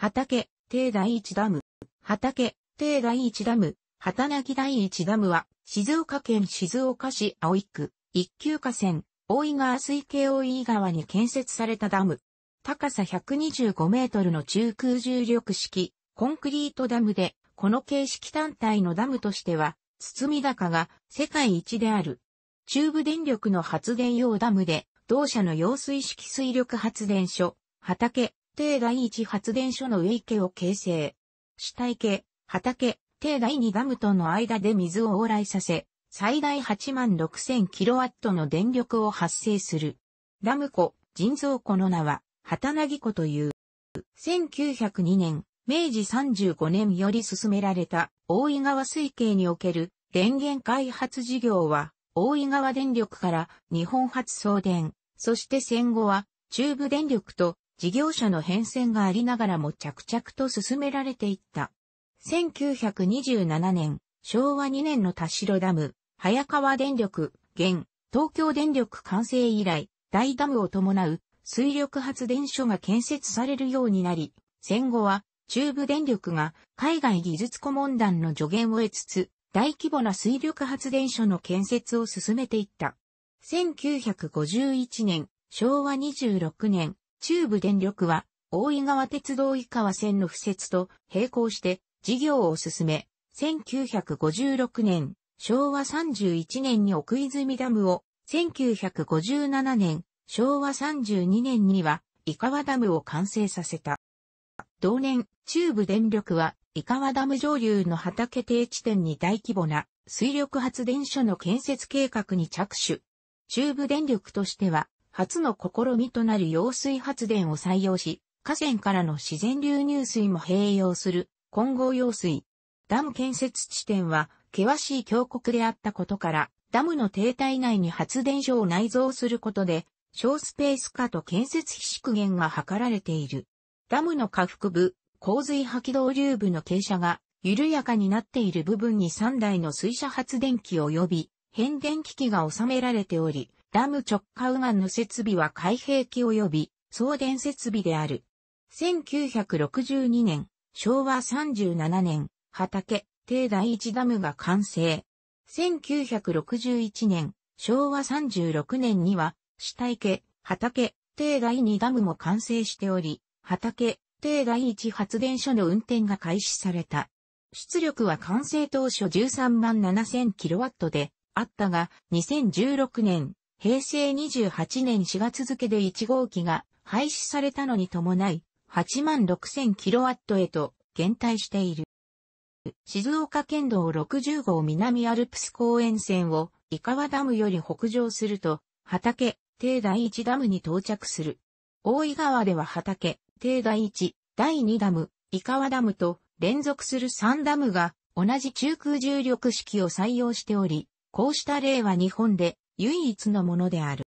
畑、帝第一ダム。畑、帝第一ダム。畑なぎ第一ダムは、静岡県静岡市葵区、一級河川、大井川水系大井川に建設されたダム。高さ125メートルの中空重力式、コンクリートダムで、この形式単体のダムとしては、み高が世界一である。中部電力の発電用ダムで、同社の揚水式水力発電所、畑、定第一発電所の上池を形成。主体池、畑、定第二ダムとの間で水を往来させ、最大8万6 0 0 0ットの電力を発生する。ダム湖、人造湖の名は、畑な湖という。1902年、明治35年より進められた大井川水系における電源開発事業は、大井川電力から日本発送電、そして戦後は中部電力と事業者の変遷がありながらも着々と進められていった。1927年、昭和2年の田代ダム、早川電力、現、東京電力完成以来、大ダムを伴う水力発電所が建設されるようになり、戦後は中部電力が海外技術顧問団の助言を得つつ、大規模な水力発電所の建設を進めていった。1951年、昭和26年、中部電力は、大井川鉄道井川線の付設と並行して事業を進め、1956年、昭和31年に奥泉ダムを、1957年、昭和32年には、井川ダムを完成させた。同年、中部電力は、井川ダム上流の畑低地点に大規模な水力発電所の建設計画に着手。中部電力としては、初の試みとなる揚水発電を採用し、河川からの自然流入水も併用する混合揚水。ダム建設地点は険しい峡谷であったことから、ダムの停滞内に発電所を内蔵することで、小スペース化と建設費縮減が図られている。ダムの下腹部、洪水波気導流部の傾斜が緩やかになっている部分に3台の水車発電機及び変電機器が収められており、ダム直下右岸の設備は開閉機及び送電設備である。1962年、昭和37年、畑、帝第一ダムが完成。1961年、昭和36年には、下体家、畑、帝第二ダムも完成しており、畑、帝第一発電所の運転が開始された。出力は完成当初13万 7000kW であったが、2016年、平成28年4月付で1号機が廃止されたのに伴い、8万6000キロワットへと減退している。静岡県道60号南アルプス公園線を伊川ダムより北上すると、畑、低第1ダムに到着する。大井川では畑、低第1、第2ダム、伊川ダムと連続する3ダムが同じ中空重力式を採用しており、こうした例は日本で唯一のものである。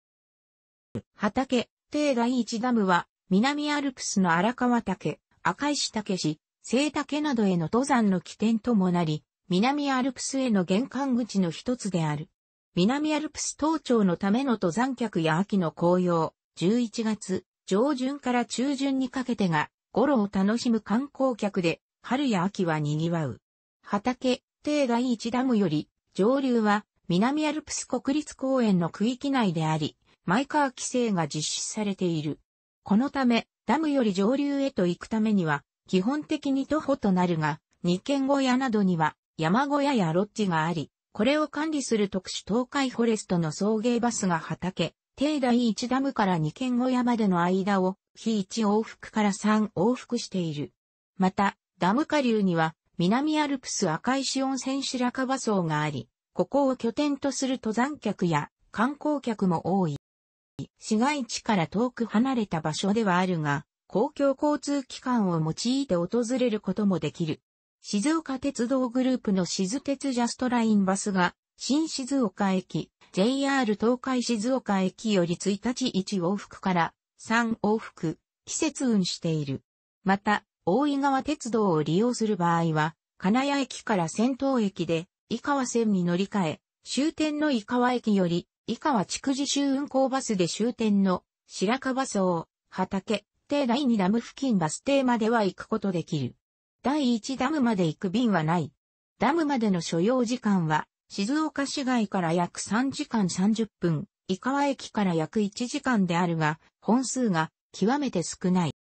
畑、帝第一ダムは、南アルプスの荒川岳、赤石岳市、聖竹などへの登山の起点ともなり、南アルプスへの玄関口の一つである。南アルプス登頂のための登山客や秋の紅葉、11月上旬から中旬にかけてが、ゴロを楽しむ観光客で、春や秋は賑わう。畑、帝第一ダムより、上流は南アルプス国立公園の区域内であり、マイカー規制が実施されている。このため、ダムより上流へと行くためには、基本的に徒歩となるが、二軒小屋などには山小屋やロッジがあり、これを管理する特殊東海フォレストの送迎バスが畑、定第1ダムから二軒小屋までの間を、非1往復から3往復している。また、ダム下流には、南アルプス赤石温泉白樺層があり、ここを拠点とする登山客や観光客も多い。市街地から遠く離れた場所ではあるが、公共交通機関を用いて訪れることもできる。静岡鉄道グループの静鉄ジャストラインバスが、新静岡駅、JR 東海静岡駅より1日1往復から3往復、季節運している。また、大井川鉄道を利用する場合は、金谷駅から仙頭駅で井川線に乗り換え、終点の井川駅より、井川築地周運行バスで終点の白樺荘、畑、邸第2ダム付近バス停までは行くことできる。第1ダムまで行く便はない。ダムまでの所要時間は、静岡市街から約3時間30分、井川駅から約1時間であるが、本数が極めて少ない。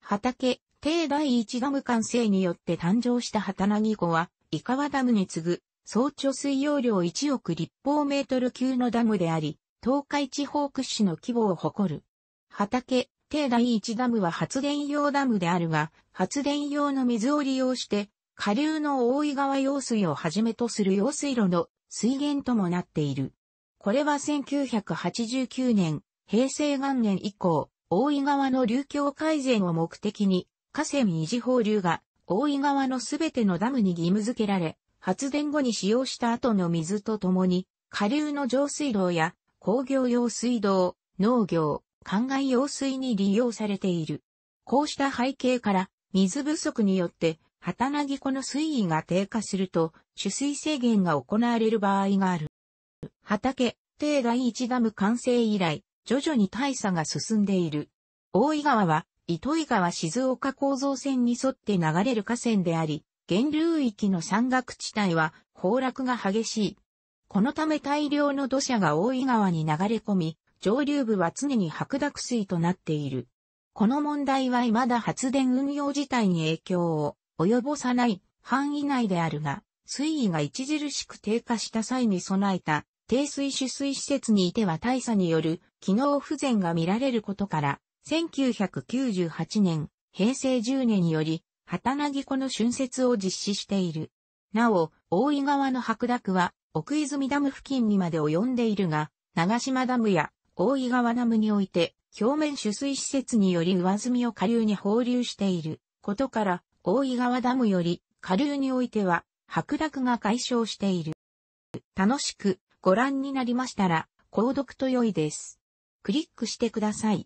畑、帝第1ダム完成によって誕生した畑なぎ湖は、伊川ダムに次ぐ総貯水容量1億立方メートル級のダムであり、東海地方屈指の規模を誇る。畑、定第1ダムは発電用ダムであるが、発電用の水を利用して、下流の大井川用水をはじめとする用水路の水源ともなっている。これは1989年、平成元年以降、大井川の流橋改善を目的に、河川維持放流が大井川のすべてのダムに義務付けられ、発電後に使用した後の水とともに、下流の上水道や工業用水道、農業、灌漑用水に利用されている。こうした背景から、水不足によって、畑なぎ湖の水位が低下すると、取水制限が行われる場合がある。畑、定第一ダム完成以来、徐々に大差が進んでいる。大井川は、糸井川静岡構造線に沿って流れる河川であり、源流域の山岳地帯は崩落が激しい。このため大量の土砂が大井川に流れ込み、上流部は常に白濁水となっている。この問題は未だ発電運用自体に影響を及ぼさない範囲内であるが、水位が著しく低下した際に備えた低水取水施設にいては大差による機能不全が見られることから、1998年、平成10年により旗ぎ湖の春節を実施している。なお、大井川の白濁は、奥泉ダム付近にまで及んでいるが、長島ダムや大井川ダムにおいて、表面取水施設により上積みを下流に放流していることから、大井川ダムより下流においては、白濁が解消している。楽しくご覧になりましたら、購読と良いです。クリックしてください。